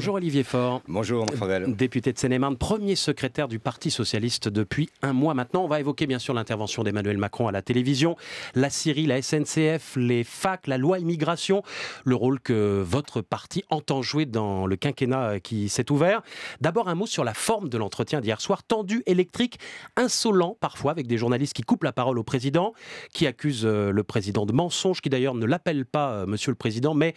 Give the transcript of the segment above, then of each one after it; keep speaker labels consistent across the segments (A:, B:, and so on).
A: Bonjour Olivier Faure. Bonjour euh, Député de Seine-et-Marne, premier secrétaire du Parti Socialiste depuis un mois maintenant. On va évoquer bien sûr l'intervention d'Emmanuel Macron à la télévision, la Syrie, la SNCF, les facs, la loi immigration, le rôle que votre parti entend jouer dans le quinquennat qui s'est ouvert. D'abord un mot sur la forme de l'entretien d'hier soir, tendu, électrique, insolent parfois, avec des journalistes qui coupent la parole au président, qui accusent euh, le président de mensonge, qui d'ailleurs ne l'appelle pas euh, Monsieur le Président, mais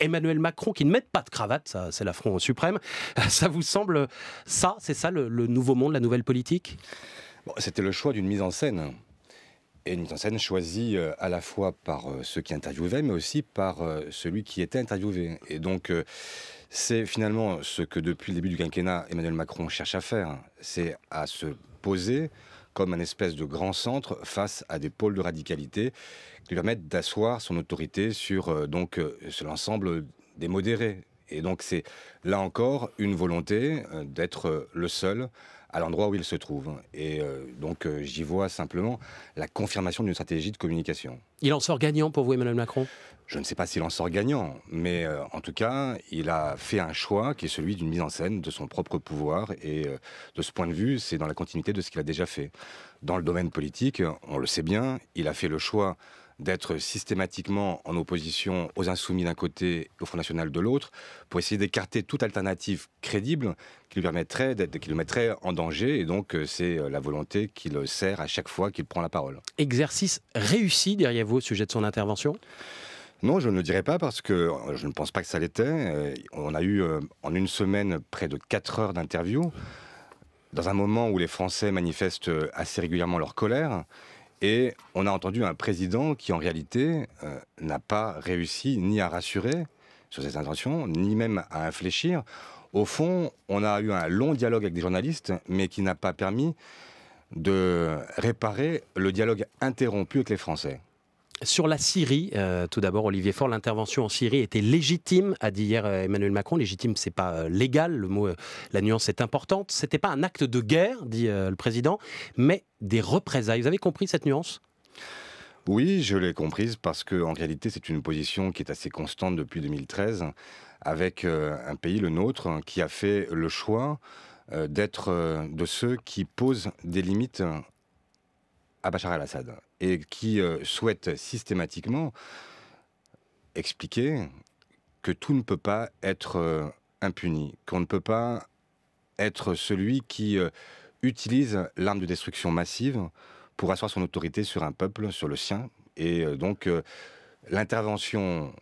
A: Emmanuel Macron qui ne met pas de cravate, ça
B: c'est la France suprême. Ça vous semble ça C'est ça le, nouveau monde, la nouvelle politique C'était le choix d'une mise en scène. Et une mise en scène choisie euh, à la fois par euh, ceux qui interviewaient, mais aussi par euh, celui qui était interviewé. Et donc, c'est finalement ce que depuis le début du quinquennat, Emmanuel Macron cherche à faire. C'est à se poser comme un espèce de grand centre face à des pôles de radicalité qui lui permettent d'asseoir son autorité sur donc l'ensemble des modérés et donc c'est là encore une volonté euh, d'être euh, le seul à l'endroit où il se trouve. Et euh, donc j'y vois simplement la confirmation d'une stratégie de communication. Il en sort gagnant pour vous, Emmanuel Macron je ne sais pas s'il en sort gagnant, mais en tout cas, il a fait un choix qui est celui d'une mise en scène de son propre pouvoir. Et de ce point de vue, c'est dans la continuité de ce qu'il a déjà fait. Dans le domaine politique, on le sait bien, il a fait le choix d'être systématiquement en opposition aux insoumis d'un côté et au Front National de l'autre, pour essayer d'écarter toute alternative crédible qui, lui permettrait qui le mettrait en danger. Et donc, euh, c'est euh, la volonté qui le sert à chaque fois qu'il prend la parole. Exercice réussi, derrière vous au sujet de son intervention non, je ne le dirais pas parce que euh, je ne pense pas que ça l'était. On a eu en une semaine près de 4 heures d'interview, dans un moment où les Français manifestent assez régulièrement leur colère. Et on a entendu un président qui, en réalité, euh, n'a pas réussi ni à rassurer sur ses intentions, ni même à infléchir. Au fond, on a eu un long dialogue avec des journalistes, mais qui n'a pas permis de réparer le dialogue interrompu avec les Français.
A: Sur la Syrie, euh, tout d'abord, Olivier Faure, l'intervention en Syrie était légitime, a dit hier euh, Emmanuel Macron. Légitime, ce n'est pas euh, légal, le mot, la nuance est importante. C'était pas un acte de guerre, dit le président,
B: mais des représailles. Vous avez compris cette nuance Oui, je l'ai comprise parce que en réalité, c'est une position qui est assez constante depuis 2013, avec un pays, le nôtre, qui a fait le choix d'être de ceux qui posent des limites à Bachar al assad et qui euh, souhaite systématiquement expliquer que tout ne peut pas être euh, impuni, qu'on ne peut pas être celui qui euh, utilise l'arme de destruction massive pour asseoir son autorité sur un peuple, sur le sien. Et donc l'intervention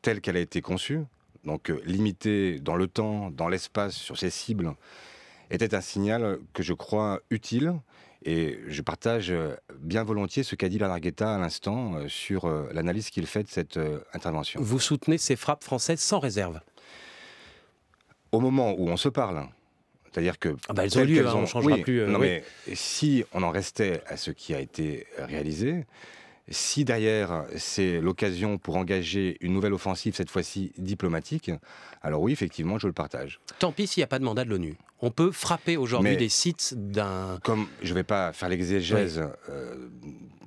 B: telle qu'elle a été conçue, donc limitée dans le temps, dans l'espace, sur ses cibles, était un signal que je crois utile et je partage euh, bien volontiers ce qu'a dit Larguetta à l'instant euh, sur euh, l'analyse qu'il fait de cette intervention. Vous soutenez ces frappes françaises sans réserve Au moment où on se parle, hein. c'est-à-dire que. Ah ben elles ont lieu, hein, on ne changera plus. non mais si on en restait à ce qui a été réalisé, si derrière, c'est l'occasion pour engager une nouvelle offensive, cette fois-ci diplomatique, alors oui, effectivement, je le partage. Tant pis s'il n'y a pas de mandat de l'ONU. On peut frapper aujourd'hui des sites d'un... Comme je ne vais pas faire l'exégèse euh,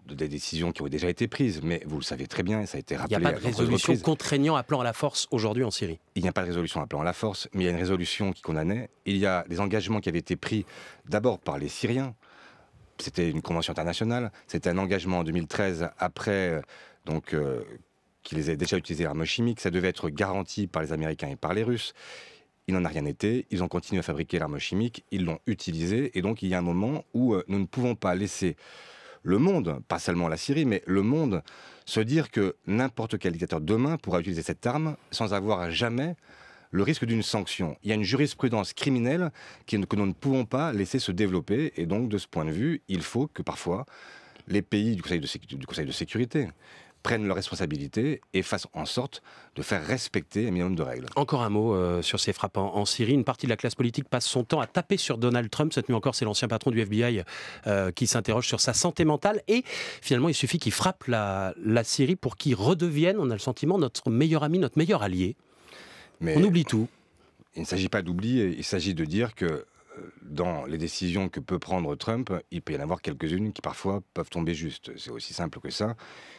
B: des décisions qui ont déjà été prises, mais vous le savez très bien, ça a été rappelé. Il n'y a pas de résolution contraignant appelant à la force aujourd'hui en Syrie. Il n'y a pas de résolution appelant à la force, mais il y a une résolution qui condamnait. Il y a des engagements qui avaient été pris d'abord par les Syriens, c'était une convention internationale, c'était un engagement en 2013 après euh, donc euh, qu'ils aient déjà utilisé l'arme chimique, ça devait être garanti par les Américains et par les Russes. Il n'en a rien été, ils ont continué à fabriquer l'arme chimique, ils l'ont utilisée, et donc il y a un moment où euh, nous ne pouvons pas laisser le monde, pas seulement la Syrie, mais le monde, se dire que n'importe quel dictateur demain pourra utiliser cette arme sans avoir jamais le risque d'une sanction. Il y a une jurisprudence criminelle que nous ne pouvons pas laisser se développer. Et donc, de ce point de vue, il faut que parfois les pays du Conseil de, sécurité prennent leurs responsabilités et fassent en sorte de faire respecter un minimum de règles. Encore un mot euh,
A: sur ces frappants en, Syrie. Une partie de la classe politique passe son temps à taper sur Donald Trump. Cette nuit encore, c'est l'ancien patron du FBI euh, qui s'interroge sur sa santé mentale. Et finalement, il suffit qu'il frappe la, la Syrie
B: pour qu'il redevienne, on a le sentiment, notre meilleur ami, notre meilleur allié on oublie tout. Il ne s'agit pas d'oublier, il s'agit de dire que euh, dans les décisions que peut prendre Trump, il peut y en avoir quelques-unes qui parfois peuvent tomber justes. C'est aussi simple que ça.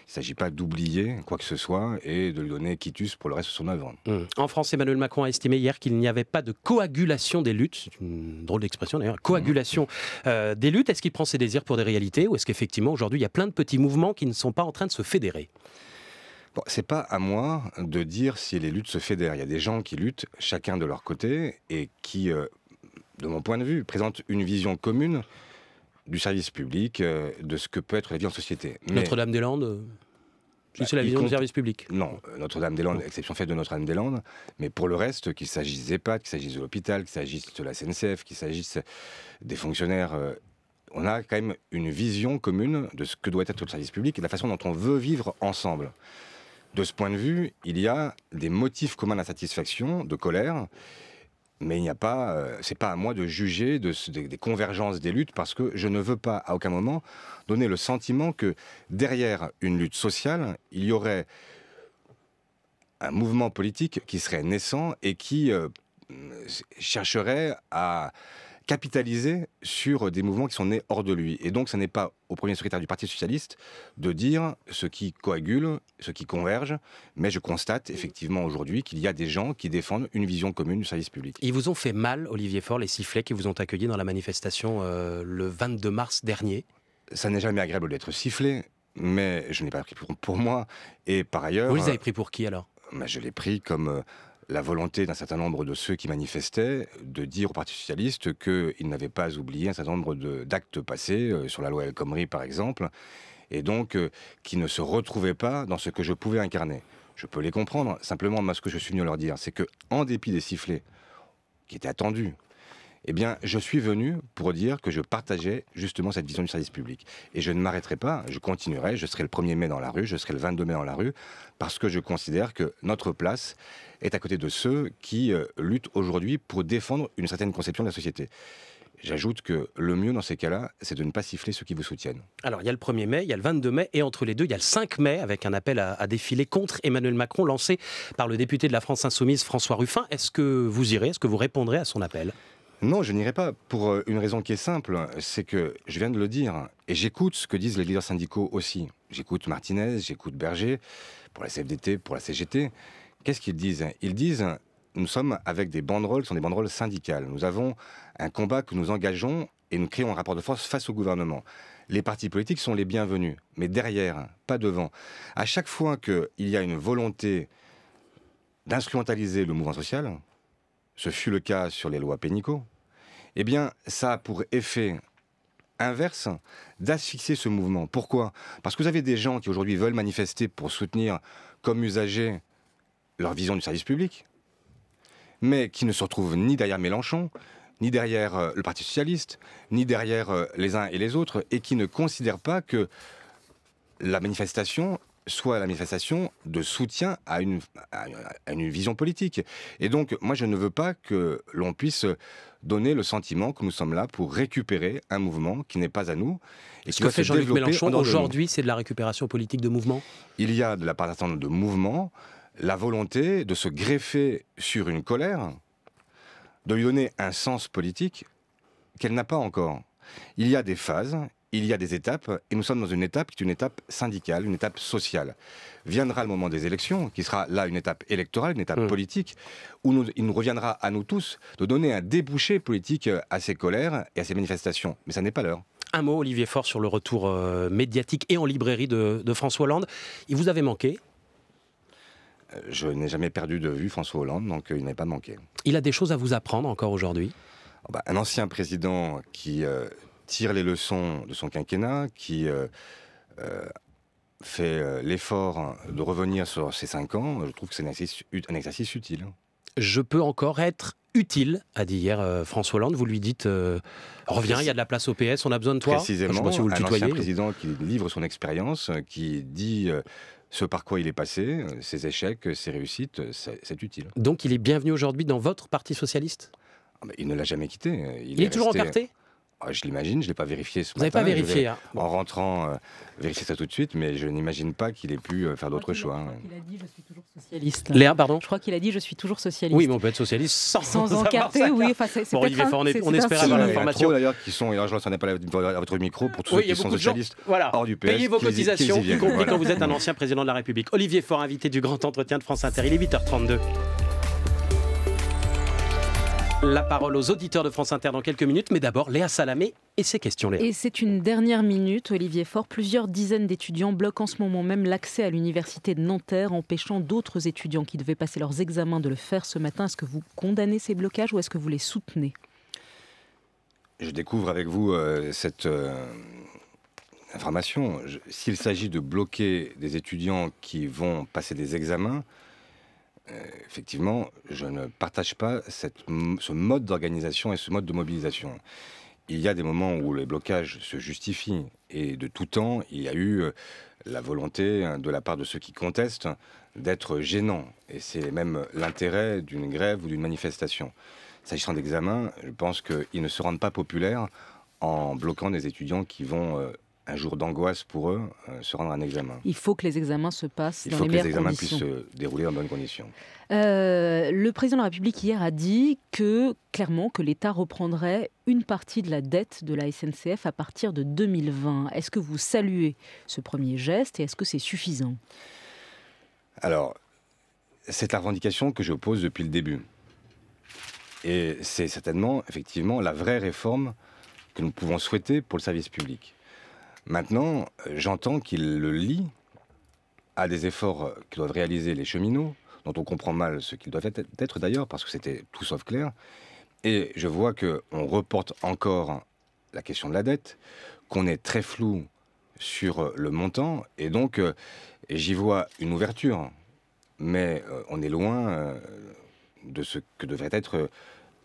B: Il ne s'agit pas d'oublier quoi que ce soit et de lui donner quitus pour le reste de son œuvre. Mmh.
A: En France, Emmanuel Macron a estimé hier qu'il n'y avait pas de coagulation des luttes. C'est une drôle d'expression d'ailleurs. Coagulation mmh. euh, des luttes. Est-ce qu'il prend ses désirs pour des réalités ou est-ce qu'effectivement aujourd'hui il y a plein de petits mouvements qui ne sont pas en train de se fédérer
B: c'est pas à moi de dire si les luttes se fédèrent. Il y a des gens qui luttent chacun de leur côté et qui, euh, de mon point de vue, présentent une vision commune du service public, euh, de ce que peut être la vie en société.
A: Notre-Dame-des-Landes euh, c'est bah, la vision du service
B: public. Non, Notre-Dame-des-Landes, exception faite de Notre-Dame-des-Landes, mais pour le reste, qu'il s'agisse des EHPAD, qu'il s'agisse de l'hôpital, qu'il s'agisse de la SNCF, qu'il s'agisse des fonctionnaires, on a quand même une vision commune de ce que doit être le service public et de la façon dont on veut vivre ensemble. De ce point de vue, il y a des motifs communs d'insatisfaction, de colère, mais il n'y a pas, euh, c'est pas à moi de juger des convergences des luttes parce que je ne veux pas à aucun moment donner le sentiment que derrière une lutte sociale, il y aurait un mouvement politique qui serait naissant et qui euh, chercherait à capitaliser sur des mouvements qui sont nés hors de lui. Et donc, ce n'est pas au premier secrétaire du Parti socialiste de dire ce qui coagule, ce qui converge, mais je constate effectivement aujourd'hui qu'il y a des gens qui défendent une vision commune du service public. Ils vous ont fait
A: mal, Olivier Faure, les sifflets qui vous ont accueilli dans la manifestation euh, le 22
B: mars dernier Ça n'est jamais agréable d'être sifflé, mais je n'ai pas pris pour, pour moi. Et par ailleurs... Vous les avez pris pour qui alors euh, Je l'ai pris comme... Euh, la volonté d'un certain nombre de ceux qui manifestaient de dire au Parti socialiste qu'ils n'avaient pas oublié un certain nombre d'actes passés, euh, sur la loi El Khomri par exemple, et donc euh, qui ne se retrouvaient pas dans ce que je pouvais incarner. Je peux les comprendre, simplement, ce que je suis venu leur dire, c'est que, en dépit des sifflets, qui étaient attendus, eh bien, je suis venu pour dire que je partageais justement cette vision du service public. Et je ne m'arrêterai pas, je continuerai, je serai le 1er mai dans la rue, je serai le 22 mai dans la rue, parce que je considère que notre place est à côté de ceux qui euh, luttent aujourd'hui pour défendre une certaine conception de la société. J'ajoute que le mieux dans ces cas-là, c'est de ne pas siffler ceux qui vous soutiennent. Alors, il y
A: a le 1er mai, il y a le 22 mai, et entre les deux, il y a le 5 mai, avec un appel à, à défiler contre Emmanuel Macron lancé par le député de la France Insoumise, François Ruffin. Est-ce que
B: vous irez Est-ce que vous répondrez à son appel non, je n'irai pas, pour euh, une raison qui est simple, c'est que je viens de le dire, et j'écoute ce que disent les leaders syndicaux aussi. J'écoute Martinez, j'écoute Berger, pour la CFDT, pour la CGT. Qu'est-ce qu'ils disent Ils disent, nous sommes avec des banderoles, ce sont des banderoles syndicales. Nous avons un combat que nous engageons et nous créons un rapport de force face au gouvernement. Les partis politiques sont les bienvenus, mais derrière, pas devant. À chaque fois qu'il y a une volonté d'instrumentaliser le mouvement social, ce fut le cas sur les lois Pénicaud, eh bien, ça a pour effet inverse d'asphyxier ce mouvement. Pourquoi Parce que vous avez des gens qui aujourd'hui veulent manifester pour soutenir, comme usagers, leur vision du service public, mais qui ne se retrouvent ni derrière Mélenchon, ni derrière euh, le Parti socialiste, ni derrière euh, les uns et les autres, et qui ne considèrent pas que la manifestation soit la manifestation de soutien à une, vision politique. Et donc, moi, je ne veux pas que l'on puisse donner le sentiment que nous sommes là pour récupérer un mouvement qui n'est pas à nous. Et Ce que fait Jean-Luc Mélenchon aujourd'hui, c'est de la récupération politique de mouvement Il y a de la part de mouvement la volonté de se greffer sur une colère, de lui donner un sens politique qu'elle n'a pas encore. Il y a des phases, il y a des étapes, et nous sommes dans une étape qui est une étape syndicale, une étape sociale. Viendra le moment des élections, qui sera là une étape électorale, une étape mmh. politique, où il nous reviendra à nous tous de donner un débouché politique euh, à ces colères et à ces manifestations. Mais ça n'est pas l'heure.
A: Un mot, Olivier Faure, sur le retour euh, médiatique et en librairie de, François Hollande. Il vous avait
B: manqué euh, Je n'ai jamais perdu de vue François Hollande, donc il n'est pas manqué. Il a des choses à vous apprendre encore aujourd'hui oh, bah, un ancien président qui tire les leçons de son quinquennat, qui euh, euh, fait euh, l'effort de revenir sur ses cinq ans, je trouve que c'est un exercice, utile. Je peux encore être utile, a dit hier François Hollande. Vous lui dites Reviens, il y a
A: de la place au PS, on a besoin de toi. Précisément, si vous le un président
B: qui livre son expérience, qui dit ce par quoi il est passé, ses échecs, ses réussites, c'est utile. Donc il est bienvenu aujourd'hui dans votre Parti Socialiste ah, Il ne l'a jamais quitté. Hein. Il, est, toujours en encarté ah, je l'imagine, je ne l'ai pas vérifié ce Vous matin. n'avez pas vérifié. Hein. En rentrant, vérifiez euh, vérifier ça tout de suite, mais je n'imagine pas qu'il ait pu euh, faire d'autres choix.
C: Il a dit je suis toujours socialiste. Léa, pardon Je crois qu'il a dit je suis toujours socialiste. Oui, mais on
B: peut être socialiste sans, sans encarter,
C: oui. Enfin, c'est, Olivier, on, on espère avoir l'information.
B: d'ailleurs qui sont, et là je ne pas à votre micro, pour tous ceux qui sont socialistes voilà. hors du PS. Payez vos cotisations, y compris quand vous êtes un ancien président de la
A: République. Olivier Faure, invité du grand entretien de France Inter, il est 8h32 la parole aux auditeurs de France Inter dans quelques minutes, mais d'abord Léa Salamé et ses questions. Léa. Et
C: c'est une dernière minute, Olivier Faure. Plusieurs dizaines d'étudiants bloquent en ce moment même l'accès à l'université de Nanterre, empêchant d'autres étudiants qui devaient passer leurs examens de le faire ce matin. Est-ce que vous condamnez ces blocages ou est-ce que vous les soutenez
B: Je découvre avec vous euh, cette... Euh, information. S'il s'agit de bloquer des étudiants qui vont passer des examens, euh, effectivement, je ne partage pas ce mode d'organisation et ce mode de mobilisation. Il y a des moments où les blocages se justifient et de tout temps, il y a eu euh, la volonté hein, de la part de ceux qui contestent d'être gênants. Et c'est même l'intérêt d'une grève ou d'une manifestation. S'agissant d'examens, je pense qu'ils ne se rendent pas populaires en bloquant des étudiants qui vont euh, un jour d'angoisse pour eux euh, se rendre à un examen.
C: Il faut que les examens se passent dans les meilleures conditions. Il faut que les examens puissent
B: se dérouler en bonnes conditions.
C: Euh, le président de la République hier a dit que clairement que l'État reprendrait une partie de la dette de la SNCF à partir de 2020. Est-ce que vous saluez ce premier geste et est-ce que c'est suffisant
B: Alors, c'est la revendication que je pose depuis le début. Et c'est certainement, effectivement, la vraie réforme que nous pouvons souhaiter pour le service public. Maintenant, euh, j'entends qu'il le lie à des efforts que doivent réaliser les cheminots, dont on comprend mal ce qu'ils doivent être d'ailleurs, parce que c'était tout sauf clair. Et je vois qu'on reporte encore la question de la dette, qu'on est très flou sur euh, le montant, et donc euh, j'y vois une ouverture, mais on est loin de ce que devrait être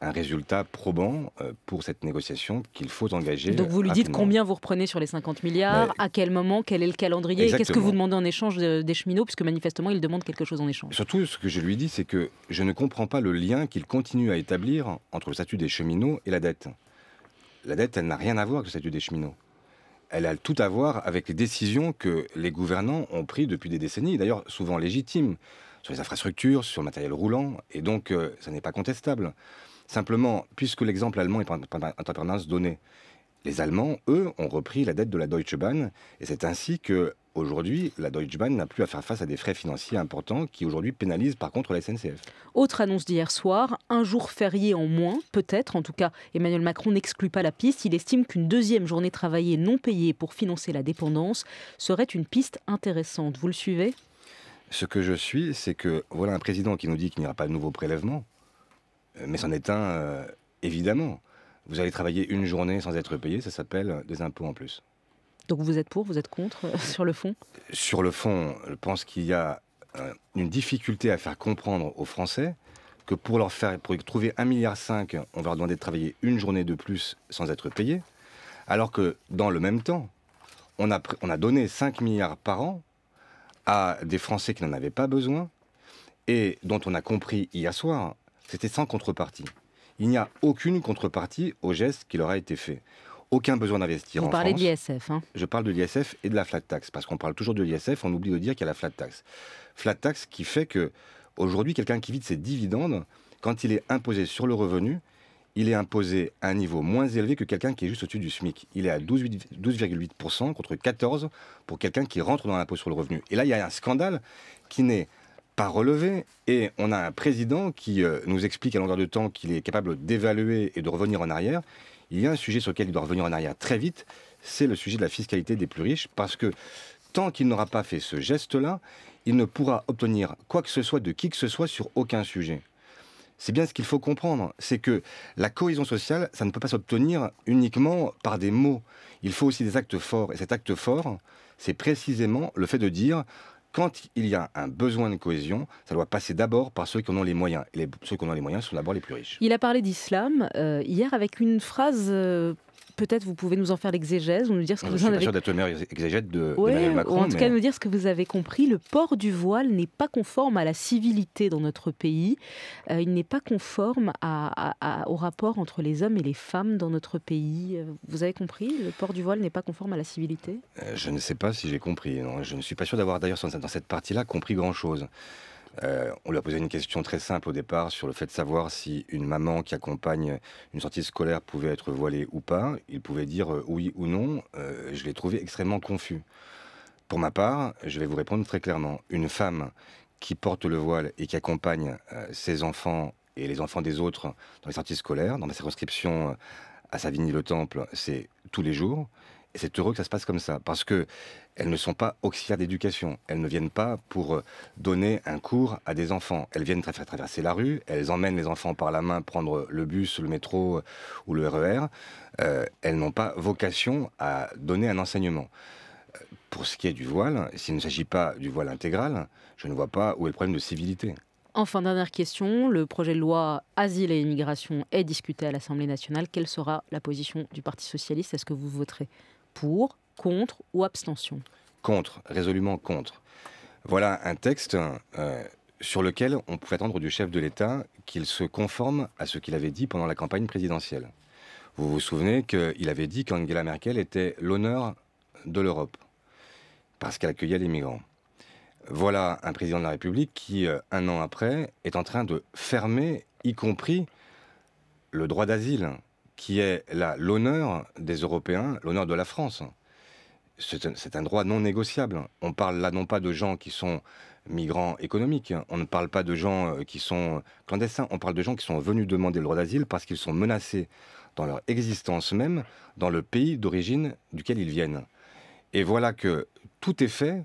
B: un résultat probant euh, pour cette négociation qu'il faut engager. Donc vous lui dites combien
C: vous reprenez sur les 50 milliards, à quel moment, quel est le calendrier, qu'est-ce que vous demandez en échange des cheminots, puisque manifestement il demande quelque chose en échange.
B: Surtout, ce que je lui dis, c'est que je ne comprends pas le lien qu'il continue à établir entre le statut des cheminots et la dette. La dette, elle n'a rien à voir avec le statut des cheminots. Elle a tout à voir avec les décisions que les gouvernants ont prises depuis des décennies, d'ailleurs souvent légitimes, sur les infrastructures, sur le matériel roulant, et donc euh, ça n'est pas contestable. Simplement, puisque l'exemple allemand est en permanence donné, les Allemands, eux, ont repris la dette de la Deutsche Bahn, et c'est ainsi que Aujourd'hui, la Deutsche Bahn n'a plus à faire face à des frais financiers importants qui aujourd'hui pénalisent par contre la SNCF.
C: Autre annonce d'hier soir, un jour férié en moins, peut-être, en tout cas Emmanuel Macron n'exclut pas la piste, il estime qu'une deuxième journée travaillée non payée pour financer la dépendance serait une piste intéressante. Vous le suivez
B: Ce que je suis, c'est que voilà un président qui nous dit qu'il n'y aura pas de nouveaux prélèvements. Euh, mais c'en est un, euh, évidemment. Vous allez travailler une journée sans être payé, ça s'appelle des impôts en plus.
C: Donc vous êtes pour, vous êtes contre, euh, sur le fond
B: Sur le fond, je pense qu'il y a une difficulté à faire comprendre aux Français que pour leur faire, pour trouver 1,5 milliard, on va leur demander de travailler une journée de plus sans être payé, alors que dans le même temps, on a, on a donné 5 milliards par an à des Français qui n'en avaient pas besoin et dont on a compris hier soir c'était sans contrepartie. Il n'y a aucune contrepartie au geste qui leur a été fait. Aucun besoin d'investir en France. Vous parlez de
C: l'ISF. Hein.
B: Je parle de l'ISF et de la flat tax, parce qu'on parle toujours de l'ISF, on oublie de dire qu'il y a la flat tax. Flat tax qui fait que aujourd'hui, quelqu'un qui vide ses dividendes, quand il est imposé sur le revenu, il est imposé à un niveau moins élevé que quelqu'un qui est juste au-dessus du SMIC. Il est à 12,8% contre 14 pour quelqu'un qui rentre dans l'impôt sur le revenu. Et là, il y a un scandale qui n'est pas relevé. Et on a un président qui euh, nous explique à longueur de temps qu'il est capable d'évaluer et de revenir en arrière. Il y a un sujet sur lequel il doit revenir en arrière très vite, c'est le sujet de la fiscalité des plus riches, parce que tant qu'il n'aura pas fait ce geste-là, il ne pourra obtenir quoi que ce soit de qui que ce soit sur aucun sujet. C'est bien ce qu'il faut comprendre, c'est que la cohésion sociale, ça ne peut pas s'obtenir uniquement par des mots. Il faut aussi des actes forts. Et cet acte fort, c'est précisément le fait de dire quand il y a un besoin de cohésion, ça doit passer d'abord par ceux qui en ont les moyens. Et les, ceux qui en ont les moyens sont d'abord les plus
C: riches. Il a parlé d'islam euh, hier avec une phrase euh, peut-être vous pouvez nous en faire l'exégèse, ou nous dire ce que vous suis en avez.
B: sûr exégète de Macron, en tout cas, nous
C: dire ce que vous avez compris. Le port du voile n'est pas conforme à la civilité dans notre pays. Euh, il n'est pas conforme au rapport entre les hommes et les femmes dans notre pays. Euh, vous avez compris Le port du voile n'est pas conforme à la civilité
B: euh, Je ne sais pas si j'ai compris. Je ne suis pas sûr d'avoir, d'ailleurs, dans cette partie-là, compris grand-chose. Euh, on lui a posé une question très simple au départ sur le fait de savoir si une maman qui accompagne une sortie scolaire pouvait être voilée ou pas. Il pouvait dire euh, oui ou non. Euh, je l'ai trouvé extrêmement confus. Pour ma part, je vais vous répondre très clairement. Une femme qui porte le voile et qui accompagne ses enfants et les enfants des autres dans les sorties scolaires, dans la circonscription à Savigny-le-Temple, c'est tous les jours c'est heureux que ça se passe comme ça, parce que elles ne sont pas auxiliaires d'éducation. Elles ne viennent pas pour euh, donner un cours à des enfants. Elles viennent traverser la rue, elles emmènent les enfants par la main prendre le bus, le métro euh, ou le RER. E euh, elles n'ont pas vocation à donner un enseignement. Pour ce qui est du voile, s'il ne s'agit pas du voile intégral, je ne vois pas où est le problème de civilité.
C: Enfin, dernière question, le projet de loi Asile et immigration est discuté à l'Assemblée nationale. Quelle sera la position du Parti socialiste Est-ce que vous voterez pour, contre ou abstention
B: Contre, résolument contre. Voilà un texte euh, sur lequel on pouvait attendre du chef de l'État qu'il se conforme à ce qu'il avait dit pendant la campagne présidentielle. Vous vous souvenez qu'il avait dit qu'Angela Merkel était l'honneur de l'Europe, parce qu'elle accueillait les migrants. Voilà un président de la République qui, euh, un an après, est en train de fermer, y compris le droit d'asile, qui est l'honneur des Européens, l'honneur de la France. C'est un, un, droit non négociable. On parle là non pas de gens qui sont migrants économiques, on ne parle pas de gens euh, qui sont clandestins, on parle de gens qui sont venus demander le droit d'asile parce qu'ils sont menacés dans leur existence même dans le pays d'origine duquel ils viennent. Et voilà que tout est fait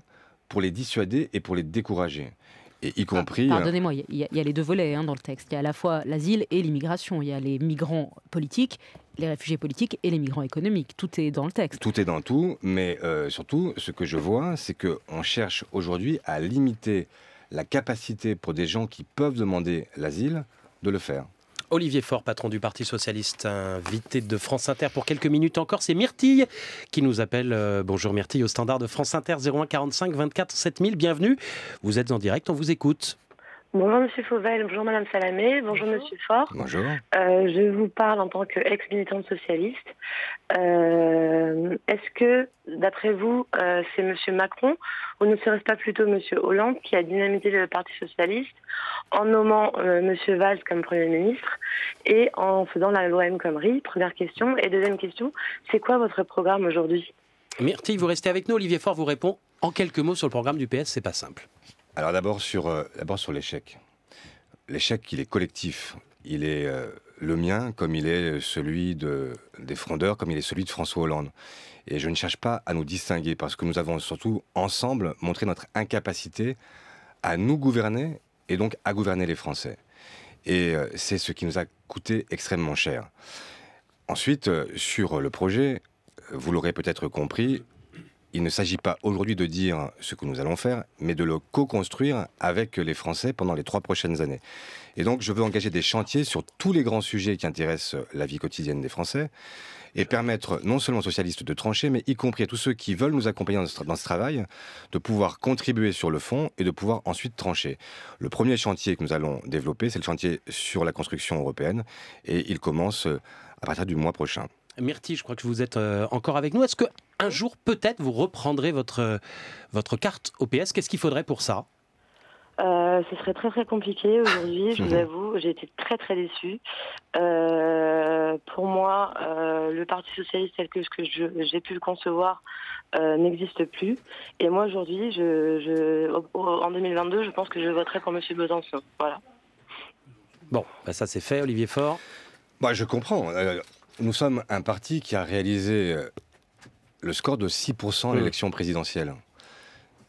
B: pour les dissuader et pour les décourager y ah, compris. Euh, pardonnez-moi,
C: il y, a les deux volets hein, dans le texte. Il y a à la fois l'asile et l'immigration. Il y a les migrants politiques, les réfugiés politiques et les migrants économiques. Tout est dans le texte.
B: Tout est dans tout, mais euh, surtout, ce que je vois, c'est qu'on cherche aujourd'hui à limiter la capacité pour des gens qui peuvent demander l'asile de le faire.
A: Olivier Faure, patron du Parti Socialiste, invité de France Inter pour quelques minutes encore. C'est Myrtille qui nous appelle. Euh, bonjour Myrtille, au standard de France Inter 0145 24 7000. Bienvenue. Vous êtes en direct, on vous écoute.
C: Bonjour Monsieur Fauvel, bonjour Madame Salamé, bonjour, Monsieur Fort. Bonjour. Euh, je vous parle en tant qu'ex-militante socialiste. Euh, est-ce que, d'après vous, euh, c'est Monsieur Macron ou ne serait-ce pas plutôt Monsieur Hollande qui a dynamité le Parti socialiste en nommant Monsieur Valls comme Premier ministre et en faisant la loi M Commery, Première question. Et deuxième question, c'est quoi votre programme aujourd'hui
A: Myrtille, vous restez avec nous. Olivier Faure vous répond en quelques mots sur le programme du PS. C'est pas simple.
B: Alors d'abord sur, euh, d'abord sur l'échec. L'échec, il est collectif. Il est euh, le mien comme il est celui de, des frondeurs, comme il est celui de François Hollande. Et je ne cherche pas à nous distinguer parce que nous avons surtout ensemble montré notre incapacité à nous gouverner et donc à gouverner les Français. Et euh, c'est ce qui nous a coûté extrêmement cher. Ensuite, sur le projet, vous l'aurez peut-être compris, il ne s'agit pas aujourd'hui de dire ce que nous allons faire, mais de le co-construire avec les Français pendant les trois prochaines années. Et donc, je veux engager des chantiers sur tous les grands sujets qui intéressent la vie quotidienne des Français et permettre non seulement aux socialistes de trancher, mais y compris à tous ceux qui veulent nous accompagner dans ce, travail, de pouvoir contribuer sur le fond et de pouvoir ensuite trancher. Le premier chantier que nous allons développer, c'est le chantier sur la construction européenne et il commence euh, à partir du mois prochain.
A: Myrti, je crois que vous êtes euh, encore avec nous. Est-ce que un jour, peut-être, vous reprendrez votre, votre carte OPS. Qu'est-ce qu'il faudrait pour ça
C: euh, ce serait très très compliqué aujourd'hui, je vous mhm. avoue, j'ai été très très déçue. Euh, pour moi, euh, le Parti Socialiste tel que, j'ai pu le concevoir n'existe plus. Et moi aujourd'hui, en 2022, je pense que je voterai pour M. Besançon. Voilà.
B: Bon, bah, ça c'est fait, Olivier Faure. Bah, je comprends. Nous sommes un parti qui a réalisé le score de 6% à mmh. l'élection présidentielle.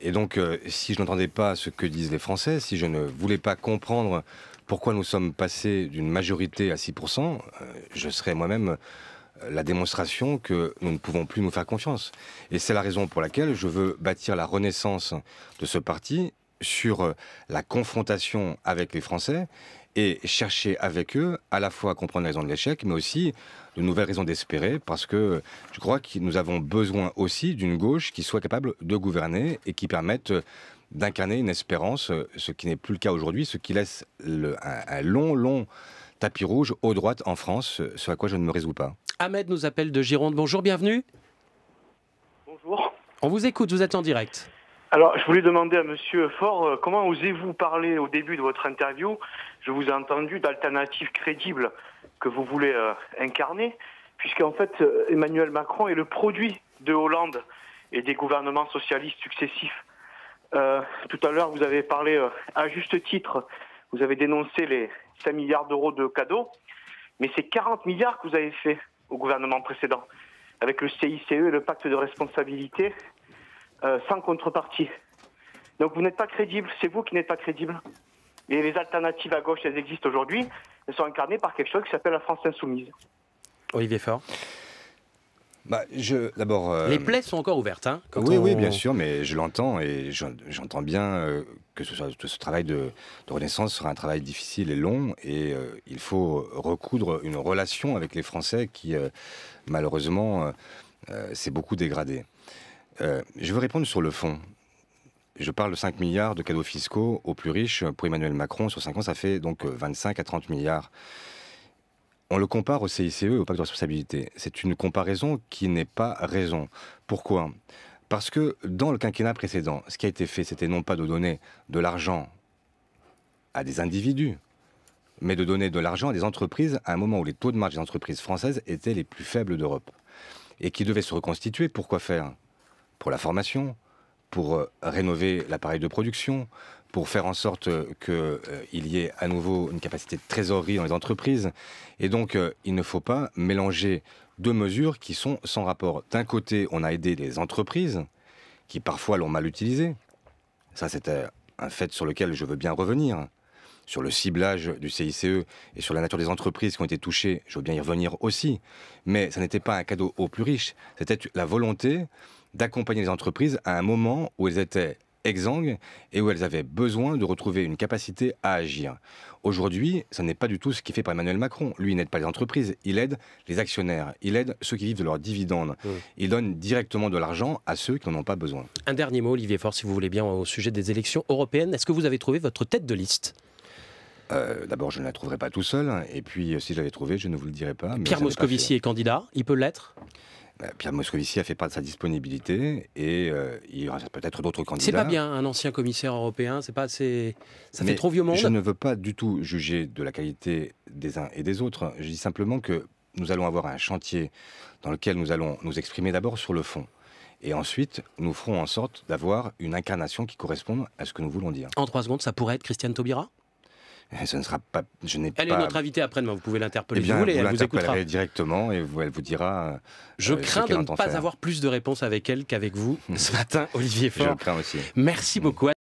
B: Et donc, euh, si je n'entendais pas ce que disent les Français, si je ne voulais pas comprendre pourquoi nous sommes passés d'une majorité à 6%, euh, je serais moi-même euh, la démonstration que nous ne pouvons plus nous faire confiance. Et c'est la raison pour laquelle je veux bâtir la renaissance de ce parti sur la confrontation avec les Français et chercher avec eux à la fois à comprendre les raisons de l'échec, mais aussi de nouvelles raisons d'espérer, parce que je crois que nous avons besoin aussi d'une gauche qui soit capable de gouverner et qui permette d'incarner une espérance, ce qui n'est plus le cas aujourd'hui, ce qui laisse un, long, long tapis rouge aux droites en France, ce à quoi je ne me résous pas.
A: Ahmed nous appelle de Gironde. Bonjour, bienvenue.
B: Bonjour. On vous écoute, vous êtes en direct. Alors, je voulais demander à Monsieur Faure, euh, comment osez-vous parler au début de votre interview Je vous ai entendu d'alternatives crédibles que vous voulez incarner, euh, incarner, puisqu'en fait, euh, Emmanuel Macron est le produit de Hollande et des gouvernements socialistes successifs. tout à l'heure, vous avez parlé à juste titre, vous avez dénoncé les 5 milliards d'euros de cadeaux, mais c'est 40 milliards que vous avez fait au gouvernement précédent, avec le CICE et le pacte de responsabilité euh, sans contrepartie. Donc vous n'êtes pas crédible, c'est vous qui n'êtes pas crédible. Et les alternatives à gauche, elles existent aujourd'hui, elles sont incarnées par quelque
A: chose qui s'appelle la France insoumise.
B: Olivier Faure bah, je, d'abord, euh, Les
A: plaies sont encore ouvertes. Hein, oui, oui, bien sûr,
B: mais je l'entends et j'entends bien euh, que ce, travail de, renaissance sera un travail difficile et long et il faut recoudre une relation avec les Français qui, malheureusement, s'est beaucoup dégradée. Euh, je veux répondre sur le fond. Je parle de 5 milliards de cadeaux fiscaux aux plus riches pour Emmanuel Macron. Sur 5 ans, ça fait donc 25 euh, à 30 milliards. On le compare au CICE et au pacte de responsabilité. C'est une comparaison qui n'est pas raison. Pourquoi Parce que dans le quinquennat précédent, ce qui a été fait, c'était non pas de donner de l'argent à des individus, mais de donner de l'argent à des entreprises à un moment où les taux de marge des entreprises françaises étaient les plus faibles d'Europe et qui devaient se reconstituer. Pourquoi faire pour la formation, pour euh, rénover l'appareil de production, pour faire en sorte euh, qu'il euh, y ait à nouveau une capacité de trésorerie dans les entreprises. Et donc, il ne faut pas mélanger deux mesures qui sont sans rapport. D'un côté, on a aidé les entreprises qui parfois l'ont mal utilisé. Ça, c'était un fait sur lequel je veux bien revenir. Sur le ciblage du CICE et sur la nature des entreprises qui ont été touchées, je veux bien y revenir aussi. Mais ça n'était pas un cadeau aux plus riches, c'était la volonté d'accompagner les entreprises à un moment où elles étaient exsangues et où elles avaient besoin de retrouver une capacité à agir. Aujourd'hui, ce n'est pas du tout ce qui fait par Emmanuel Macron. Lui, il n'aide pas les entreprises, il aide les actionnaires, il aide ceux qui vivent de leurs dividendes. Mmh. Il donne directement de l'argent à ceux qui n'en ont pas besoin. Un dernier mot, Olivier Faure, si vous voulez bien, au sujet des élections européennes. Est-ce que vous avez trouvé votre tête de liste euh, d'abord, je ne la trouverai pas tout seul. Hein, et puis, euh, si je l'avais trouvée, je ne vous le dirai pas. Pierre Moscovici est candidat. Il peut l'être bah, Pierre Moscovici a fait part de sa disponibilité et euh, il y aura peut-être d'autres candidats. C'est pas bien
A: un ancien commissaire européen, c'est pas assez... ça fait trop vieux monde. Je ne
B: veux pas du tout juger de la qualité des uns et des autres. Je dis simplement que nous allons avoir un chantier dans lequel nous allons nous exprimer d'abord sur le fond. Et ensuite, nous ferons en sorte d'avoir une incarnation qui corresponde à ce que nous voulons dire.
A: En trois secondes, ça pourrait être Christiane Taubira
B: eh, elle est notre
A: invitée après-demain. Vous pouvez l'interpeller. Eh vous, elle vous
B: directement et vous, elle vous dira. Euh, je crains de ne pas avoir plus de réponses avec elle qu'avec vous ce matin, Olivier Faure. Je crains aussi. Merci beaucoup.